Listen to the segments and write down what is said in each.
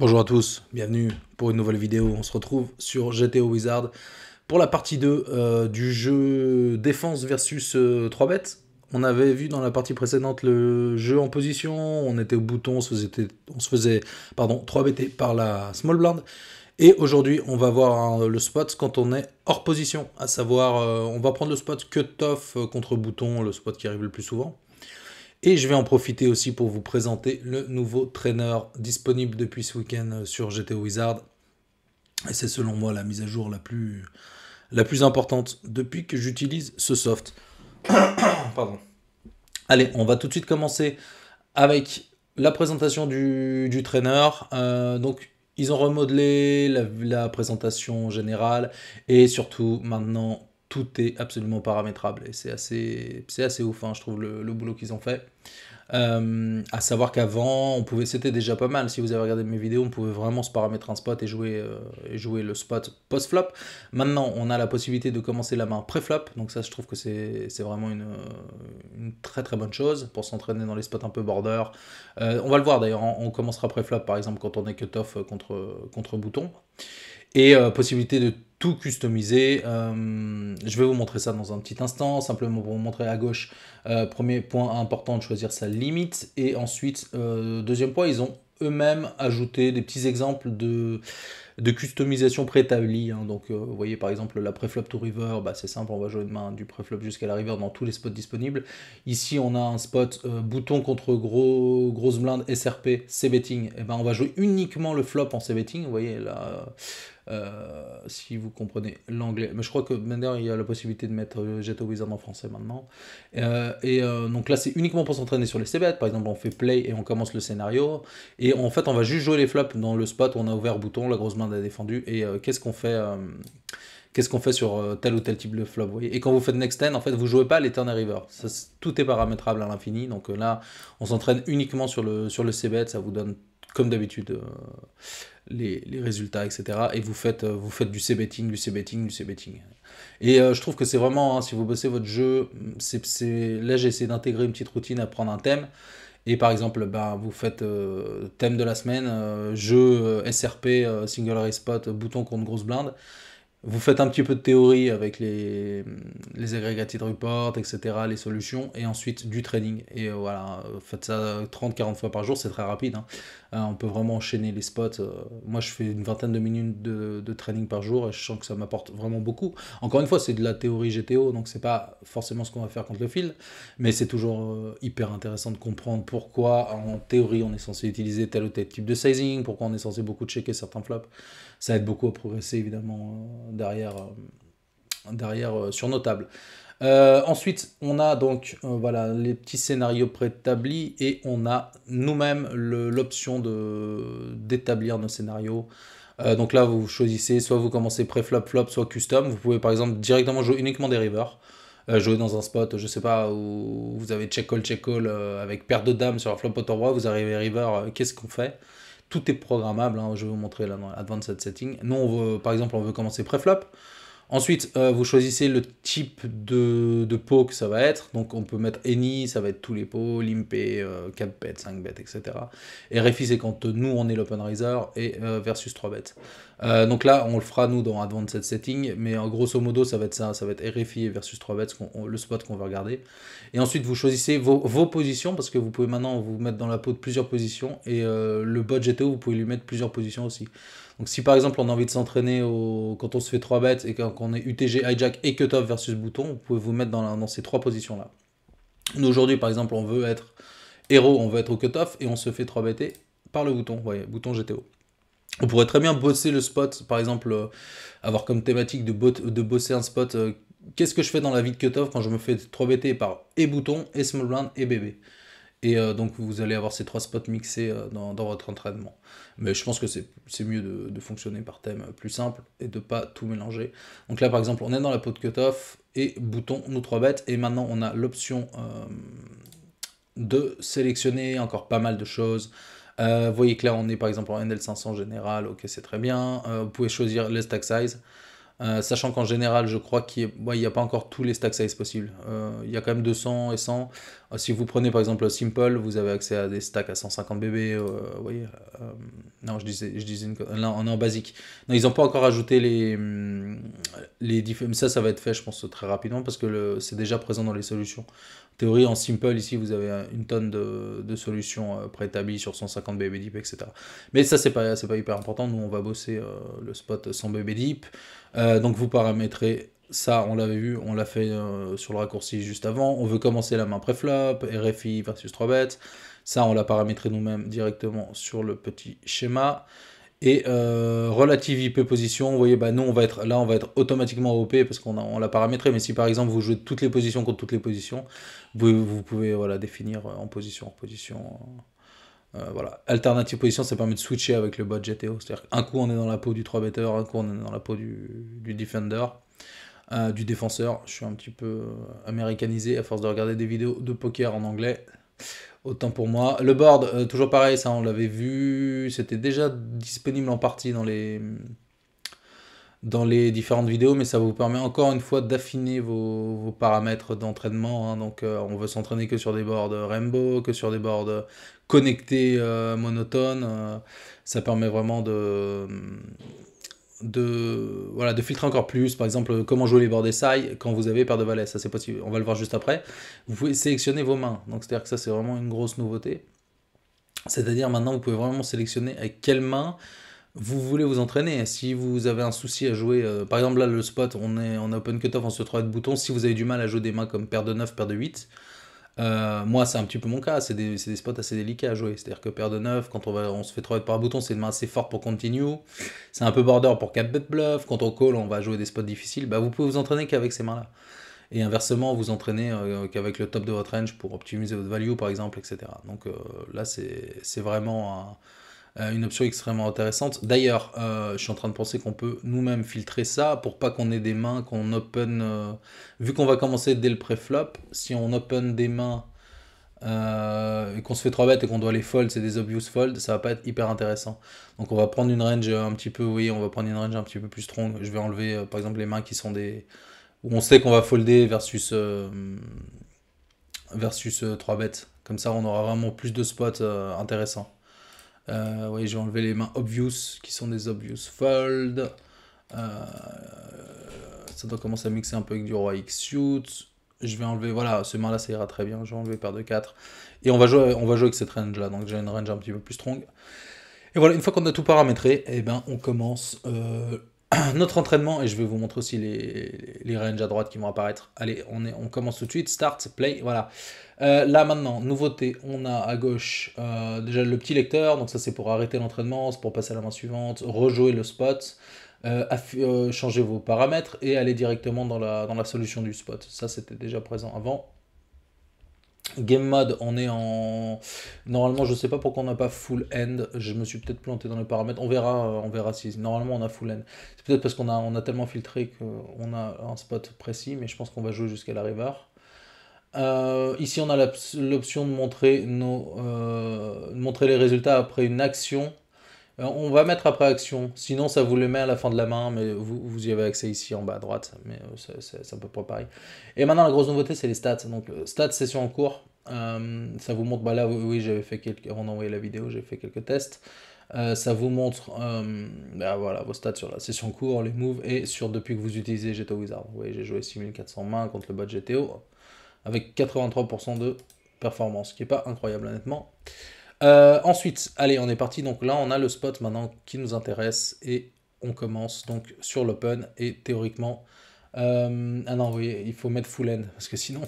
Bonjour à tous, bienvenue pour une nouvelle vidéo. On se retrouve sur GTO Wizard pour la partie 2 euh, du jeu défense versus 3 euh, bêtes. On avait vu dans la partie précédente le jeu en position, on était au bouton, on se faisait, pardon, 3 BT par la small blind. Et aujourd'hui, on va voir hein, le spot quand on est hors position, à savoir euh, on va prendre le spot cut-off contre bouton, le spot qui arrive le plus souvent. Et je vais en profiter aussi pour vous présenter le nouveau trainer disponible depuis ce week-end euh, sur GTO Wizard. Et c'est selon moi la mise à jour la plus, la plus importante depuis que j'utilise ce soft. Pardon. Allez, on va tout de suite commencer avec la présentation du, du trainer. Euh, donc, ils ont remodelé la, présentation générale et surtout maintenant tout est absolument paramétrable et c'est assez, c'est assez ouf, hein, je trouve, le, boulot qu'ils ont fait. Euh, à savoir qu'avant, on pouvait, c'était déjà pas mal. Si vous avez regardé mes vidéos, on pouvait vraiment se paramétrer un spot et jouer, euh, et jouer le spot post-flop. Maintenant, on a la possibilité de commencer la main pré-flop. Donc ça, je trouve que c'est, vraiment une, très très bonne chose pour s'entraîner dans les spots un peu border. Euh, on va le voir d'ailleurs, on, commencera pré-flop par exemple quand on est cut-off contre, contre bouton. Et possibilité de tout customiser. Euh, je vais vous montrer ça dans un petit instant. Simplement pour vous montrer à gauche, euh, premier point important de choisir sa limite. Et ensuite, euh, deuxième point, ils ont eux-mêmes ajouté des petits exemples de de customisation préétablie. Hein. Donc, euh, vous voyez par exemple la pré-flop to river, bah, c'est simple, on va jouer une main du preflop jusqu'à la river dans tous les spots disponibles. Ici, on a un spot euh, bouton contre gros, grosse blinde SRP, c betting. Et eh ben, on va jouer uniquement le flop en c betting. Vous voyez là, euh, si vous comprenez l'anglais. Mais je crois que maintenant il y a la possibilité de mettre Jet Wizard en français maintenant. et donc là, c'est uniquement pour s'entraîner sur les c-bet Par exemple, on fait play et on commence le scénario. Et en fait, on va juste jouer les flops dans le spot où on a ouvert bouton, la grosse main défendu et euh, qu'est-ce qu'on fait euh, qu'est-ce qu'on fait sur euh, tel ou tel type de flop. voyez. Et quand vous faites next end, en fait, vous jouez pas les turn river. Ça, tout est paramétrable à l'infini. Donc là, on s'entraîne uniquement sur le, sur le CBET. Ça vous donne, comme d'habitude, les, les, résultats, etc. Et vous faites, vous faites du C-betting, du C-betting, du C-betting. Et je trouve que c'est vraiment, hein, si vous bossez votre jeu, c'est là, j'ai essayé d'intégrer une petite routine à prendre un thème. Et par exemple, ben, vous faites euh, thème de la semaine, euh, jeu euh, SRP, single spot, bouton contre grosse blinde. Vous faites un petit peu de théorie avec les, les de reports, etc., les solutions, et ensuite du training. Et euh, voilà, euh, faites ça 30-40 fois par jour, c'est très rapide. Hein. Euh, on peut vraiment enchaîner les spots. moi, je fais une vingtaine de minutes de, de training par jour, et je sens que ça m'apporte vraiment beaucoup. Encore une fois, c'est de la théorie GTO, donc n'est pas forcément ce qu'on va faire contre le fil, mais c'est toujours hyper intéressant de comprendre pourquoi, en théorie, on est censé utiliser tel ou tel type de sizing, pourquoi on est censé beaucoup checker certains flops. Ça aide beaucoup à progresser, évidemment derrière, euh, derrière euh, sur nos tables. Euh, ensuite, on a donc voilà, les petits scénarios préétablis et on a nous-mêmes l'option d'établir nos scénarios. donc là, vous choisissez soit vous commencez pré-flop-flop, soit custom. Vous pouvez par exemple directement jouer uniquement des rivers. jouer dans un spot, je sais pas, où vous avez check-call, check-call avec paire de dames sur la flop au roi, vous arrivez river, qu'est-ce qu'on fait tout est programmable. Hein, je vais vous montrer là dans Advanced Setting. Nous, on veut, par exemple, on veut commencer préflop. Ensuite, euh, vous choisissez le type de, de, pot que ça va être. Donc, on peut mettre any, ça va être tous les pots, Limpé, euh, 4 bet, 5 bet, etc. Et RFI, c'est quand nous, on est l'open riser et euh, versus 3 bet. Euh, donc là, on le fera, nous, dans Advanced Setting. Mais grosso modo, ça va être ça. Ça va être RFI et versus 3 bet, le spot qu'on va regarder. Et ensuite, vous choisissez vos, positions parce que vous pouvez maintenant vous mettre dans la peau de plusieurs positions. Et le bot GTO, vous pouvez lui mettre plusieurs positions aussi. Donc si par exemple on a envie de s'entraîner quand on se fait 3 bêtes et quand qu'on est UTG, hijack et cutoff versus bouton, vous pouvez vous mettre dans, ces trois positions-là. Nous aujourd'hui par exemple on veut être héros, on veut être au cutoff et on se fait 3 bêter par le bouton, vous voyez, bouton GTO. On pourrait très bien bosser le spot, par exemple, euh, avoir comme thématique de, bosser un spot. Euh, qu'est-ce que je fais dans la vie de cutoff quand je me fais 3 BT par et bouton, et small blind, et bébé et euh, donc vous allez avoir ces trois spots mixés euh, dans, votre entraînement. Mais je pense que c'est mieux de, fonctionner par thème euh, plus simple et de pas tout mélanger. Donc là par exemple on est dans la peau de cutoff et bouton nous trois bêtes et maintenant on a l'option de sélectionner encore pas mal de choses. Vous voyez que là on est par exemple en NL500 général, ok c'est très bien. vous pouvez choisir les stack size. sachant qu'en général, je crois qu'il n'y a pas encore tous les stack size possibles. Il y a quand même 200 et 100. Ah, si vous prenez par exemple Simple, vous avez accès à des stacks à 150 BB. Euh, voyez, euh, non, je disais, je disais une... Là, on est en basique. Non, ils n'ont pas encore ajouté les, hum, les Ça, ça va être fait, je pense, très rapidement parce que c'est déjà présent dans les solutions. En théorie, en Simple, ici, vous avez une tonne de, de solutions euh, préétablies sur 150 BB Deep, etc. Mais ça, c'est pas, pas hyper important. Nous, on va bosser le spot 100 BB Deep. donc, vous paramétrez ça, on l'avait vu, on l'a fait euh, sur le raccourci juste avant. On veut commencer la main préflop, RFI versus 3 bêtes. Ça, on l'a paramétré nous-mêmes directement sur le petit schéma. Et euh, relative IP position, vous voyez, bah, nous, on va être, là, on va être automatiquement OP parce qu'on on l'a paramétré. Mais si par exemple, vous jouez toutes les positions contre toutes les positions, vous, pouvez voilà, définir euh, en position, en position. voilà. Alternative position, ça permet de switcher avec le bot GTO. C'est-à-dire qu'un coup, on est dans la peau du 3 better un coup, on est dans la peau du, du defender. Euh, du défenseur. Je suis un petit peu euh, américanisé à force de regarder des vidéos de poker en anglais. Autant pour moi. Le board, euh, toujours pareil, ça on l'avait vu. C'était déjà disponible en partie dans les, dans les différentes vidéos, mais ça vous permet encore une fois d'affiner vos, paramètres d'entraînement. Hein. Donc on veut s'entraîner que sur des boards rainbow, que sur des boards connectés monotones. ça permet vraiment de, de, voilà, de filtrer encore plus. Par exemple, comment jouer les bords des sailles quand vous avez paire de valets. Ça, c'est possible. On va le voir juste après. Vous pouvez sélectionner vos mains. Donc, c'est-à-dire que ça, c'est vraiment une grosse nouveauté. C'est-à-dire, maintenant, vous pouvez vraiment sélectionner avec quelle main vous voulez vous entraîner. Si vous avez un souci à jouer, euh, par exemple, là, le spot, on est en open cutoff, on se trouve de boutons. Si vous avez du mal à jouer des mains comme paire de 9, paire de 8, euh, moi, c'est un petit peu mon cas, c'est des, spots assez délicats à jouer. C'est-à-dire que paire de 9, quand on, va, on se fait 3 par bouton, c'est une main assez forte pour continue. C'est un peu border pour 4 bet bluff. Quand on call, on va jouer des spots difficiles. Bah, vous pouvez vous entraîner qu'avec ces mains-là. Et inversement, vous entraînez euh, qu'avec le top de votre range pour optimiser votre value, par exemple, etc. Donc euh, là, c'est vraiment un euh, une option extrêmement intéressante. D'ailleurs, euh, je suis en train de penser qu'on peut nous-mêmes filtrer ça pour pas qu'on ait des mains qu'on open. Euh, vu qu'on va commencer dès le flop si on open des mains et qu'on se fait 3 bêtes et qu'on doit les fold, c'est des obvious fold, ça va pas être hyper intéressant. Donc on va prendre une range un petit peu, oui on va prendre une range un petit peu plus strong. Je vais enlever par exemple les mains qui sont des. où on sait qu'on va folder versus. versus 3 bêtes. Comme ça, on aura vraiment plus de spots intéressants. Je euh, vais j'ai les mains obvious, qui sont des obvious fold. Euh, ça doit commencer à mixer un peu avec du roi X shoot. Je vais enlever, voilà, ce main-là, ça ira très bien. Je vais enlever paire de 4. Et on va jouer, on va jouer avec cette range-là. Donc j'ai une range un petit peu plus strong. Et voilà, une fois qu'on a tout paramétré, eh ben, on commence euh, notre entraînement, et je vais vous montrer aussi les, les ranges à droite qui vont apparaître. Allez, on, est, on commence tout de suite, start, play, voilà. Euh, là maintenant, nouveauté, on a à gauche euh, déjà le petit lecteur, donc ça c'est pour arrêter l'entraînement, c'est pour passer à la main suivante, rejouer le spot, euh, changer vos paramètres et aller directement dans la, dans la solution du spot. Ça c'était déjà présent avant, Game mode, on est en. Normalement, je ne sais pas pourquoi on n'a pas full end. Je me suis peut-être planté dans le paramètre. On verra, euh, on verra si. Normalement, on a full end. C'est peut-être parce qu'on a, on a tellement filtré qu'on a un spot précis, mais je pense qu'on va jouer jusqu'à la river. Euh, ici, on a l'option de montrer, nos, euh, montrer les résultats après une action. on va mettre après action. Sinon, ça vous le met à la fin de la main, mais vous, vous y avez accès ici en bas à droite. Mais c'est un peu pas pareil. Et maintenant, la grosse nouveauté, c'est les stats. Donc, stats, session en cours. Euh, ça vous montre, bah là oui, j'avais fait quelques, on a la vidéo, j'ai fait quelques tests. Euh, ça vous montre euh, bah voilà, vos stats sur la session courte, les moves et sur depuis que vous utilisez GTO Wizard. Vous voyez, j'ai joué 6400 mains contre le bas GTO avec 83% de performance, ce qui n'est pas incroyable honnêtement. Euh, ensuite, allez, on est parti. Donc là, on a le spot maintenant qui nous intéresse et on commence donc sur l'open et théoriquement. ah non, vous voyez, il faut mettre full end parce que sinon.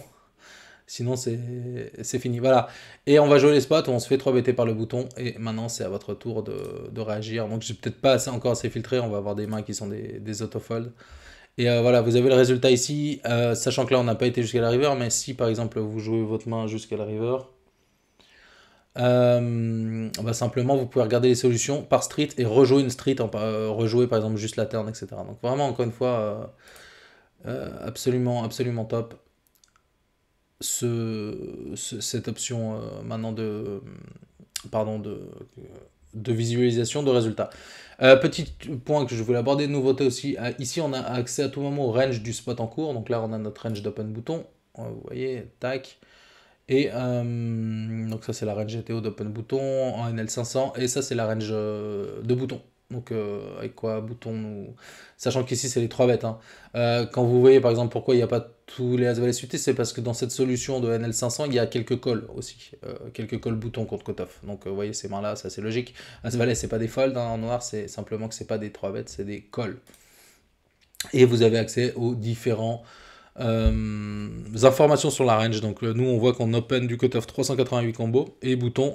Sinon, c'est fini. Voilà. Et on va jouer les spots on se fait 3 BT par le bouton. Et maintenant, c'est à votre tour de, de réagir. Donc, j'ai peut-être pas assez, encore assez filtré. On va avoir des mains qui sont des, des autofolds. Et euh, voilà, vous avez le résultat ici. Euh, sachant que là, on n'a pas été jusqu'à la river. Mais si, par exemple, vous jouez votre main jusqu'à la river, euh, bah, simplement, vous pouvez regarder les solutions par street et rejouer une street, rejouer par exemple juste la turn, etc. Donc, vraiment, encore une fois, absolument, absolument top ce, cette option euh, maintenant de, pardon, de, de visualisation de résultats. Euh, petit point que je voulais aborder, nouveauté aussi, euh, ici on a accès à tout moment au range du spot en cours, donc là on a notre range d'open bouton, vous voyez, tac, et donc ça c'est la range GTO d'open bouton en NL500 et ça c'est la range de bouton. Donc, euh, avec quoi Bouton nous Sachant qu'ici, c'est les trois bêtes. Hein. Euh, quand vous voyez, par exemple, pourquoi il n'y a pas tous les as valets c'est parce que dans cette solution de NL500, il y a quelques calls aussi. Euh, quelques calls boutons contre cutoff. Donc, vous voyez, ces mains-là, ça c'est logique. As-Valet, c'est pas des folds. Hein, en noir, c'est simplement que c'est pas des trois bêtes, c'est des calls. Et vous avez accès aux différents... informations sur la range, donc nous on voit qu'on open du cutoff 388 combo et bouton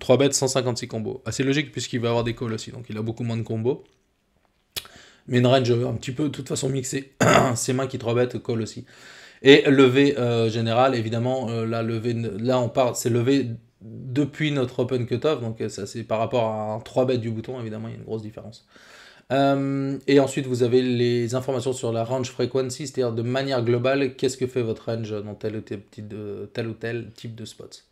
3 bêtes, 156 combos. Assez logique puisqu'il va avoir des calls aussi, donc il a beaucoup moins de combos. Mais une range un petit peu, de toute façon, mixée. Ses mains qui 3 bêtes, call aussi. Et levée V euh, général, évidemment, euh, la là, là, on parle, c'est levé depuis notre open cutoff, donc euh, ça c'est par rapport à un 3 bêtes du bouton, évidemment, il y a une grosse différence. et ensuite, vous avez les informations sur la range frequency, c'est-à-dire de manière globale, qu'est-ce que fait votre range dans tel ou tel, tel, ou tel type de spot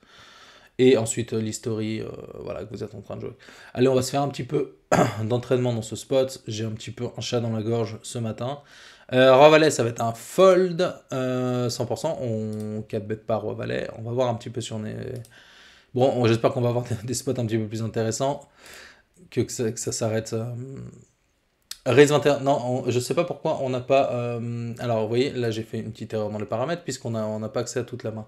et ensuite euh, l'history euh, voilà, que vous êtes en train de jouer. Allez, on va se faire un petit peu d'entraînement dans ce spot. J'ai un petit peu un chat dans la gorge ce matin. Euh, Roi Valet, ça va être un fold 100%. Euh, on 4 bet par Roi Valet. On va voir un petit peu si on est. Bon, j'espère qu'on va avoir des spots un petit peu plus intéressants que, que ça, s'arrête. 21. Non, je je sais pas pourquoi on n'a pas. alors, vous voyez, là j'ai fait une petite erreur dans les paramètres puisqu'on n'a pas accès à toute la main.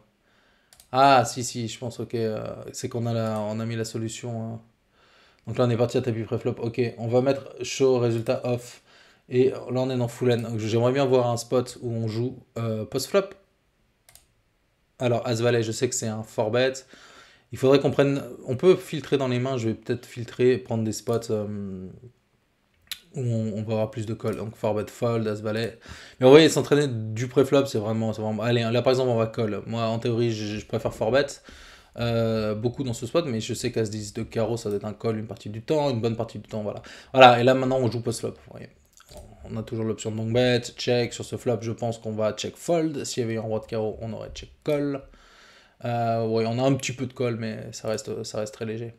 Ah, si, si, je pense, ok. Euh, c'est qu'on a, on a mis la solution. Hein. Donc là, on est parti à tapis préflop. Ok, on va mettre show, résultat off. Et là, on est dans full end. Donc, J'aimerais bien voir un spot où on joue euh, post-flop. Alors, As Valet, je sais que c'est un fort bet. Il faudrait qu'on prenne. On peut filtrer dans les mains. Je vais peut-être filtrer, prendre des spots. Euh, on, peut va avoir plus de call. Donc Forbet fold, as ballet. Mais voyez, s'entraîner du pré-flop, c'est vraiment, vraiment, Allez, là par exemple, on va call. Moi, en théorie, je, préfère Forbet Euh, beaucoup dans ce spot, mais je sais qu'à 10 de carreau, ça doit être un call une partie du temps, une bonne partie du temps, voilà. Voilà, et là maintenant on joue post-flop, On a toujours l'option de long bet, check, sur ce flop je pense qu'on va check fold, s'il y avait un roi de carreau, on aurait check call. Euh, oui on a un petit peu de call, mais ça reste, ça reste très léger.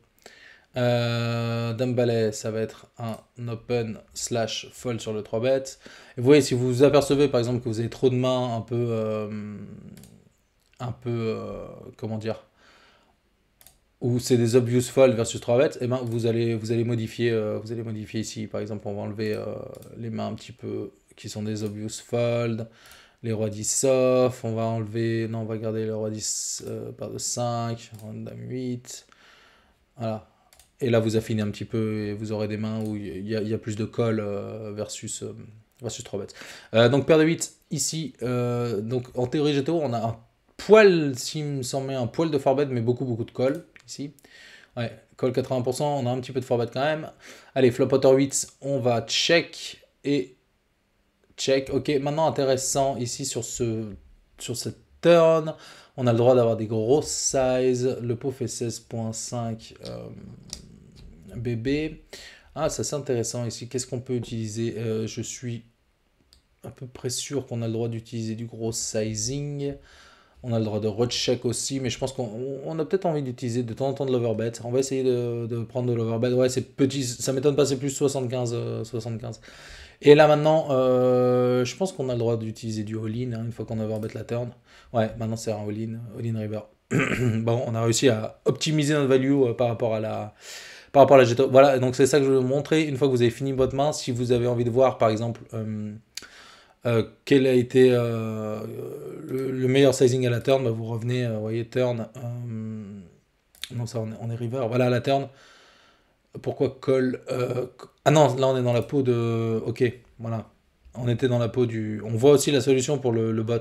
Euh, ballet ça va être un open slash fold sur le 3 bet. vous voyez, si vous vous apercevez par exemple que vous avez trop de mains un peu. Euh, un peu. Euh, comment dire où c'est des obvious fold versus 3 bet, et ben vous allez, vous allez, modifier, euh, vous allez modifier ici. Par exemple, on va enlever les mains un petit peu qui sont des obvious fold. Les rois 10 soft, on va enlever. Non, on va garder le roi 10 par de 5, 8. Voilà, et là, vous affinez un petit peu et vous aurez des mains où il y, a plus de colle euh, versus, euh, versus 3 bêtes. Euh, donc, paire de 8 ici. donc, en théorie GTO, on a un poil, si me semble, un poil de 4 mais beaucoup, beaucoup de colle ici. Ouais, call 80%, on a un petit peu de forbet quand même. Allez, flop 8, on va check et check. Ok, maintenant intéressant ici sur, ce, sur cette turn, on a le droit d'avoir des grosses sizes. Le pot fait 16.5 bébé. Ah, ça c'est intéressant ici. Qu'est-ce qu'on peut utiliser euh, Je suis à peu près sûr qu'on a le droit d'utiliser du gros sizing. On a le droit de recheck aussi, mais je pense qu'on a peut-être envie d'utiliser de temps en temps de l'overbet. On va essayer de, de prendre de l'overbet. Ouais, c'est petit, ça m'étonne pas, c'est plus 75. 75. Euh, Et là maintenant, euh, je pense qu'on a le droit d'utiliser du all-in hein, une fois qu'on overbet la turn. Ouais, maintenant c'est un all-in, all-in river. bon, on a réussi à optimiser notre value par rapport à la, par rapport à la Voilà, donc c'est ça que je vais vous montrer. Une fois que vous avez fini votre main, si vous avez envie de voir, par exemple, euh, euh, quel a été euh, le, meilleur sizing à la turn, bah, vous revenez, voyez, turn. non, ça, on est, river. Voilà, à la turn. Pourquoi call Ah non, là, on est dans la peau de. Ok, voilà. On était dans la peau du. On voit aussi la solution pour le, bot.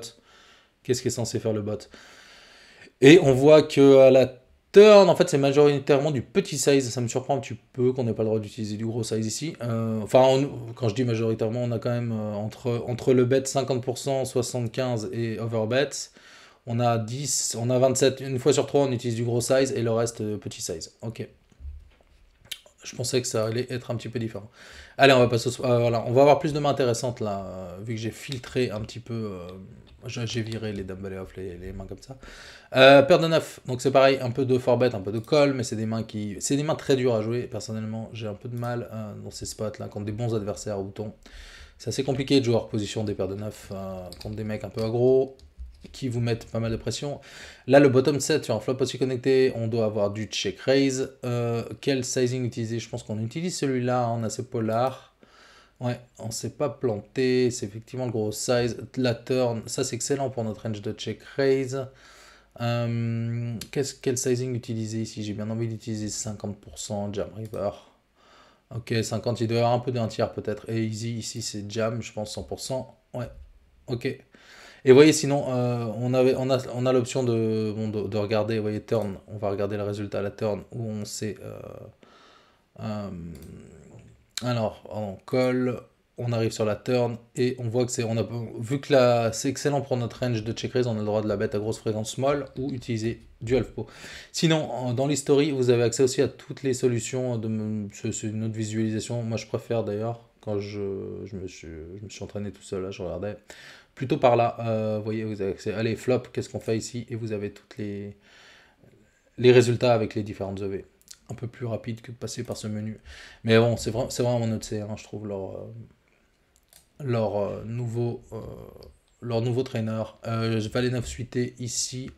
Qu'est-ce qui est censé faire le bot Et on voit que à la Turn, en fait, c'est majoritairement du petit size. Ça me surprend un petit peu qu'on n'ait pas le droit d'utiliser du gros size ici. Euh, enfin, quand je dis majoritairement, on a quand même euh, entre, entre le bet 50%, 75% et overbet. On a 10, on a 27. Une fois sur 3 on utilise du gros size et le reste, euh, petit size. Ok. Je pensais que ça allait être un petit peu différent. Allez, on va passer au... Euh, voilà, on va avoir plus de mains intéressantes là, euh, vu que j'ai filtré un petit peu. Euh, j'ai viré les dumbbell off, les, mains comme ça. paire de 9, donc c'est pareil, un peu de forbet, un peu de col, mais c'est des mains qui. C'est des mains très dures à jouer. Personnellement, j'ai un peu de mal dans ces spots là contre des bons adversaires au bouton. C'est assez compliqué de jouer en position des paires de 9 contre des mecs un peu agro qui vous mettent pas mal de pression. Là, le bottom set sur un flop aussi connecté, on doit avoir du check raise. Euh, quel sizing utiliser Je pense qu'on utilise celui-là, hein, on a ses polars. Ouais, on ne s'est pas planté, c'est effectivement le gros size. La turn, ça c'est excellent pour notre range de check raise. Euh, quel sizing utiliser ici J'ai bien envie d'utiliser 50% Jam River. Ok, 50, il doit y avoir un peu d'un tiers peut-être. Et Easy, ici c'est Jam, je pense 100%. Ouais, ok. Et vous voyez, sinon, euh, on, avait, on a, l'option de, de, regarder, vous voyez, turn, on va regarder le résultat à la turn, où on sait... Euh, euh, alors, on colle, on arrive sur la turn, et on voit que c'est... Vu que c'est excellent pour notre range de check raise, on a le droit de la bête à grosse fréquence small, ou utiliser du half pot. Sinon, dans l'history, vous avez accès aussi à toutes les solutions, de, c'est une autre visualisation, moi je préfère d'ailleurs, quand je, me suis, je me entraîné tout seul, là, je regardais plutôt par là. Euh, vous voyez, vous avez Allez, flop, qu'est-ce qu'on fait ici Et vous avez toutes les, les résultats avec les différentes EV. Un peu plus rapide que de passer par ce menu. Mais bon, c'est vrai, vraiment notre CR, hein, je trouve, leur, euh, euh, leur, nouveau, leur nouveau trainer. je vais aller 9 suité ici.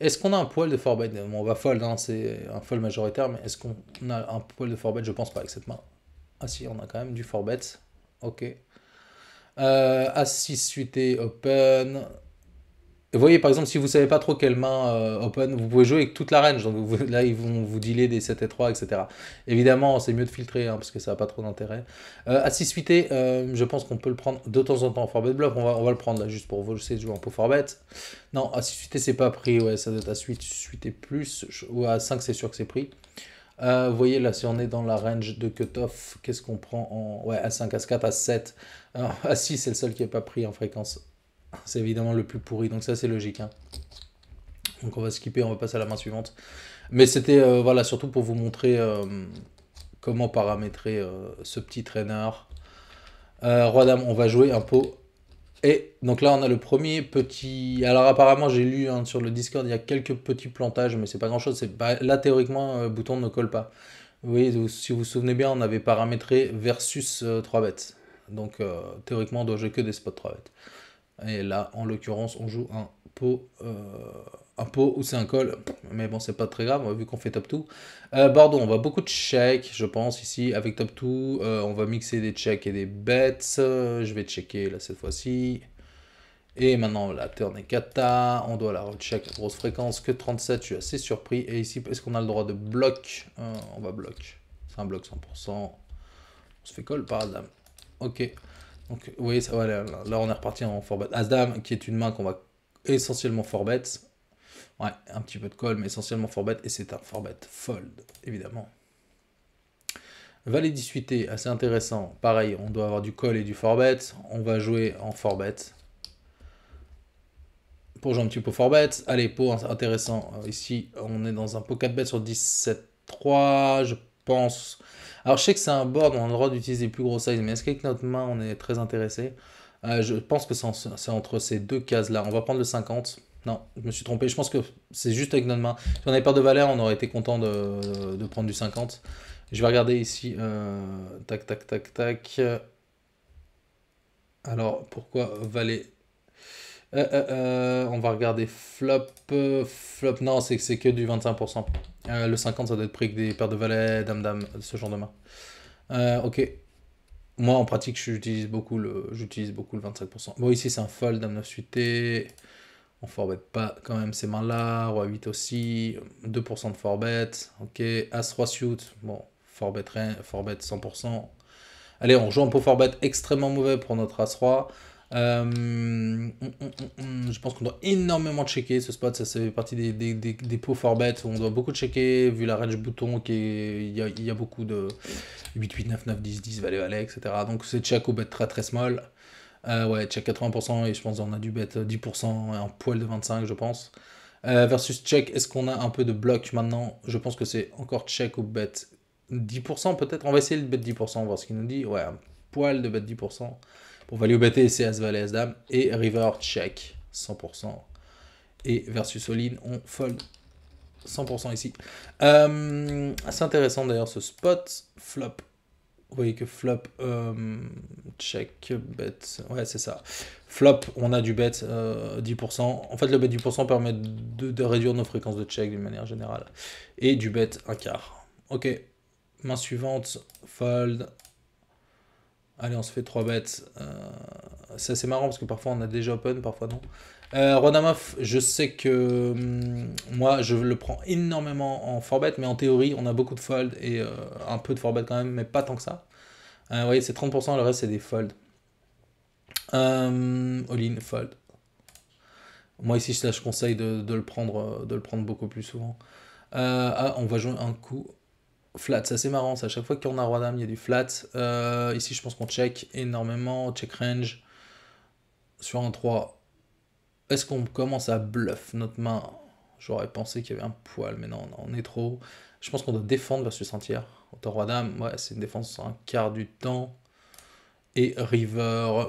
Est-ce qu'on a un poil de forbet On va fold, hein, c'est un fold majoritaire, mais est-ce qu'on a un poil de forbet Je pense pas avec cette main. Ah si, on a quand même du forbet. Ok. Euh, As-6 suité, open. Vous voyez, par exemple, si vous savez pas trop quelle main euh, open, vous pouvez jouer avec toute la range. Donc là, ils vont vous dealer des 7 et 3, etc. Évidemment, c'est mieux de filtrer, hein, parce que ça n'a pas trop d'intérêt. Euh, 6 suité, euh, je pense qu'on peut le prendre de temps en temps en forbet bluff. On va, va, le prendre là, juste pour vous. Je jouer en peu forbet. Non, suité, c'est pas pris. Ouais, ça doit être suité plus. Ou à 5, c'est sûr que c'est pris. Euh, vous voyez là, si on est dans la range de cutoff, qu'est-ce qu'on prend en ouais, A5, A4, A7 à A6, euh, c'est le seul qui n'est pas pris en fréquence. C'est évidemment le plus pourri, donc ça c'est logique. Hein. Donc on va skipper, on va passer à la main suivante. Mais c'était euh, voilà surtout pour vous montrer comment paramétrer ce petit traîneur. roi dame, on va jouer un pot et donc là, on a le premier petit. Alors apparemment, j'ai lu hein, sur le Discord, il y a quelques petits plantages, mais c'est pas grand chose. Là, théoriquement, le euh, bouton ne colle pas. Vous voyez, si vous vous souvenez bien, on avait paramétré versus 3 euh, bêtes. Donc euh, théoriquement, on doit jouer que des spots 3 bêtes. Et là, en l'occurrence, on joue un pot un pot ou c'est un call. Mais bon, c'est pas très grave, vu qu'on fait top 2. Euh, on va beaucoup de checks, je pense, ici. Avec top 2, euh, on va mixer des checks et des bets. Je vais checker, là, cette fois-ci. Et maintenant, la turn est kata. On doit la recheck à grosse fréquence. Que 37, je suis assez surpris. Et ici, est-ce qu'on a le droit de bloc euh, On va bloc. C'est un bloc 100%. On se fait call par Adam. Ok. Donc, vous voyez, ça, voilà, là, on est reparti en forbet. Asdam, qui est une main qu'on va essentiellement forbet. Ouais, un petit peu de call, mais essentiellement forbet et c'est un forbet fold, évidemment. Valet 18 assez intéressant. Pareil, on doit avoir du call et du forbet. On va jouer en forbet. Pour jouer un petit peu forbet. Allez, pot intéressant. Euh, ici, on est dans un pot bet sur 17-3, je pense. Alors, je sais que c'est un board, on a le droit d'utiliser plus gros size mais est-ce qu'avec notre main, on est très intéressé euh, Je pense que c'est entre ces deux cases-là. On va prendre le 50. Non, je me suis trompé. Je pense que c'est juste avec notre main. Si on avait peur de valets, on aurait été content de, prendre du 50. Je vais regarder ici. Euh, tac, tac, tac, tac. Alors, pourquoi Valet euh, euh, On va regarder flop. Flop, non, c'est que du 25%. le 50, ça doit être pris que des paires de valets, Dame, Dame, ce genre de main. ok. Moi, en pratique, j'utilise beaucoup, le, beaucoup le 25%. Bon, ici, c'est un fold, Dame 9 suité. On forbet pas quand même ces mains-là. Roi 8 aussi. 2% de forbet. Ok. As, Roi suit. Bon, forbet Forbet 100%. Allez, on joue un pot forbet extrêmement mauvais pour notre As, Roi. Euh, hum, hum, hum, je pense qu'on doit énormément checker ce spot. Ça, fait partie des, pots forbet où on doit beaucoup checker, vu la range bouton, qui il, y a, beaucoup de 8, 8, 9, 9, 10, 10, valet, valet, etc. Donc c'est check au bet très très small. Euh, ouais, check 80%, et je pense qu'on a du bet 10%, un poil de 25%, je pense. Euh, versus check, est-ce qu'on a un peu de bloc maintenant Je pense que c'est encore check ou bet 10%, peut-être. On va essayer de bet 10%, voir ce qu'il nous dit. Ouais, un poil de bet 10%. Pour value better, c'est As Valet, As Dame. Et River, check, 100%. Et versus all in on fold 100% ici. Euh, c'est intéressant d'ailleurs ce spot. Flop voyez que flop, euh, check, bet. Ouais, c'est ça. Flop, on a du bet 10%. Euh, en fait, le bet 10% permet de, réduire nos fréquences de check d'une manière générale. Et du bet un quart. Ok. Main suivante, fold. Allez, on se fait 3 bets. Euh, ça c'est assez marrant parce que parfois on a déjà open, parfois non. Euh, off, je sais que hum, moi, je le prends énormément en forbet, mais en théorie, on a beaucoup de fold et euh, un peu de forbet quand même, mais pas tant que ça. Euh, vous voyez, c'est 30%, le reste, c'est des folds. Euh, all-in, fold. Moi, ici, je conseille de, le prendre, de le prendre beaucoup plus souvent. Ah, on va jouer un coup flat, ça c'est marrant, à chaque fois qu'on a roi il y a du flat. ici, je pense qu'on check énormément, check range sur un 3. Est-ce qu'on commence à bluff notre main J'aurais pensé qu'il y avait un poil, mais non, on est trop. Je pense qu'on doit défendre versus un tiers. Autant roi dame, ouais, c'est une défense un quart du temps. Et river.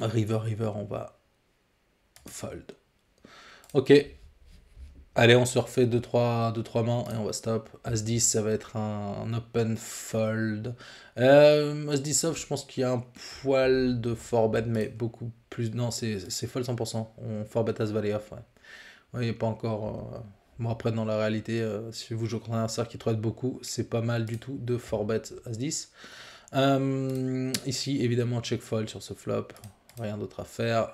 River, river, on va fold. Ok, Allez, on se refait 2-3 deux, trois, mains et on va stop. As-10, ça va être un, open fold. Euh, As-10 off, je pense qu'il y a un poil de forbet, mais beaucoup plus... Non, c'est fold 100%. On forbet As-Valley off, ouais. il n'y a pas encore... Moi, euh, Bon, après, dans la réalité, euh, si vous jouez contre un cerf qui trade beaucoup, c'est pas mal du tout de forbet As-10. ici, évidemment, check fold sur ce flop. Rien d'autre à faire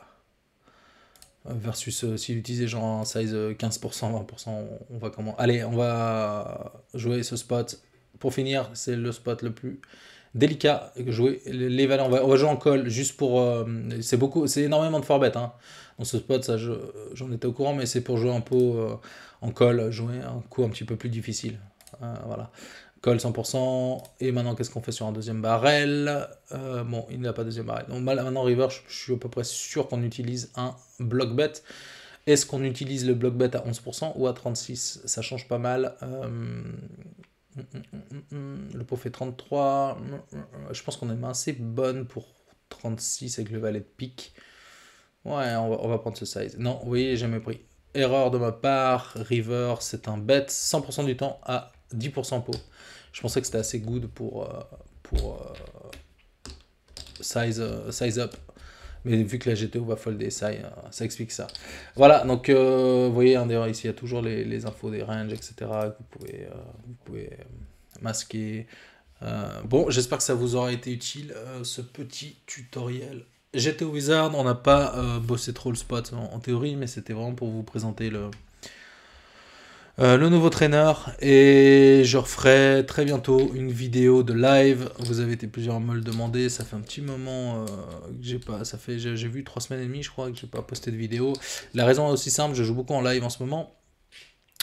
versus si euh, s'il utilisait genre un size 15%, euh, 20%, on va comment Allez, on va jouer ce spot. Pour finir, c'est le spot le plus délicat. Jouer les valeurs, on va, jouer en call juste pour. Euh, c'est beaucoup, c'est énormément de forbet. Hein. Dans ce spot, ça, j'en étais au courant, mais c'est pour jouer un pot en call, jouer un coup un petit peu plus difficile. voilà. Call 100%. Et maintenant, qu'est-ce qu'on fait sur un deuxième barrel euh, Bon, il n'y a pas de deuxième barrel. Donc maintenant, River, je, suis à peu près sûr qu'on utilise un block bet. Est-ce qu'on utilise le block bet à 11% ou à 36 Ça change pas mal. Euh, le pot fait 33. Je pense qu'on est assez bonne pour 36 avec le valet de pique. Ouais, on va, prendre ce size. Non, oui, jamais pris. Erreur de ma part, river, c'est un bet 100% du temps à 10% pot, Je pensais que c'était assez good pour, euh, pour euh, size, euh, size up. Mais vu que la GTO va folder, ça, ça explique ça. Voilà, donc vous voyez, hein, dehors ici, il y a toujours les, infos des ranges, etc. Que vous pouvez, pouvez masquer. bon, j'espère que ça vous aura été utile, ce petit tutoriel. GTO Wizard, on n'a pas bossé trop le spot en théorie, mais c'était vraiment pour vous présenter le, euh, le nouveau traîneur et je referai très bientôt une vidéo de live. Vous avez été plusieurs à me le demander, ça fait un petit moment euh, que j'ai pas, ça fait, j'ai vu trois semaines et demie je crois que j'ai pas posté de vidéo. La raison est aussi simple, je joue beaucoup en live en ce moment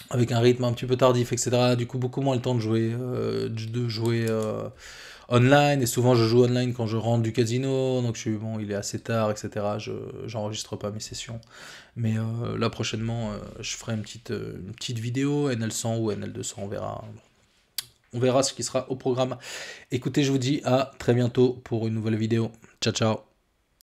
avec un rythme un petit peu tardif, etc. Du coup beaucoup moins le temps de jouer, euh, de jouer online, et souvent je joue online quand je rentre du casino, donc je suis bon, il est assez tard, etc. Je n'enregistre pas mes sessions. Mais euh, là prochainement, euh, je ferai une petite, euh, une petite vidéo, NL100 ou NL200, on verra. On verra ce qui sera au programme. Écoutez, je vous dis à très bientôt pour une nouvelle vidéo. Ciao, ciao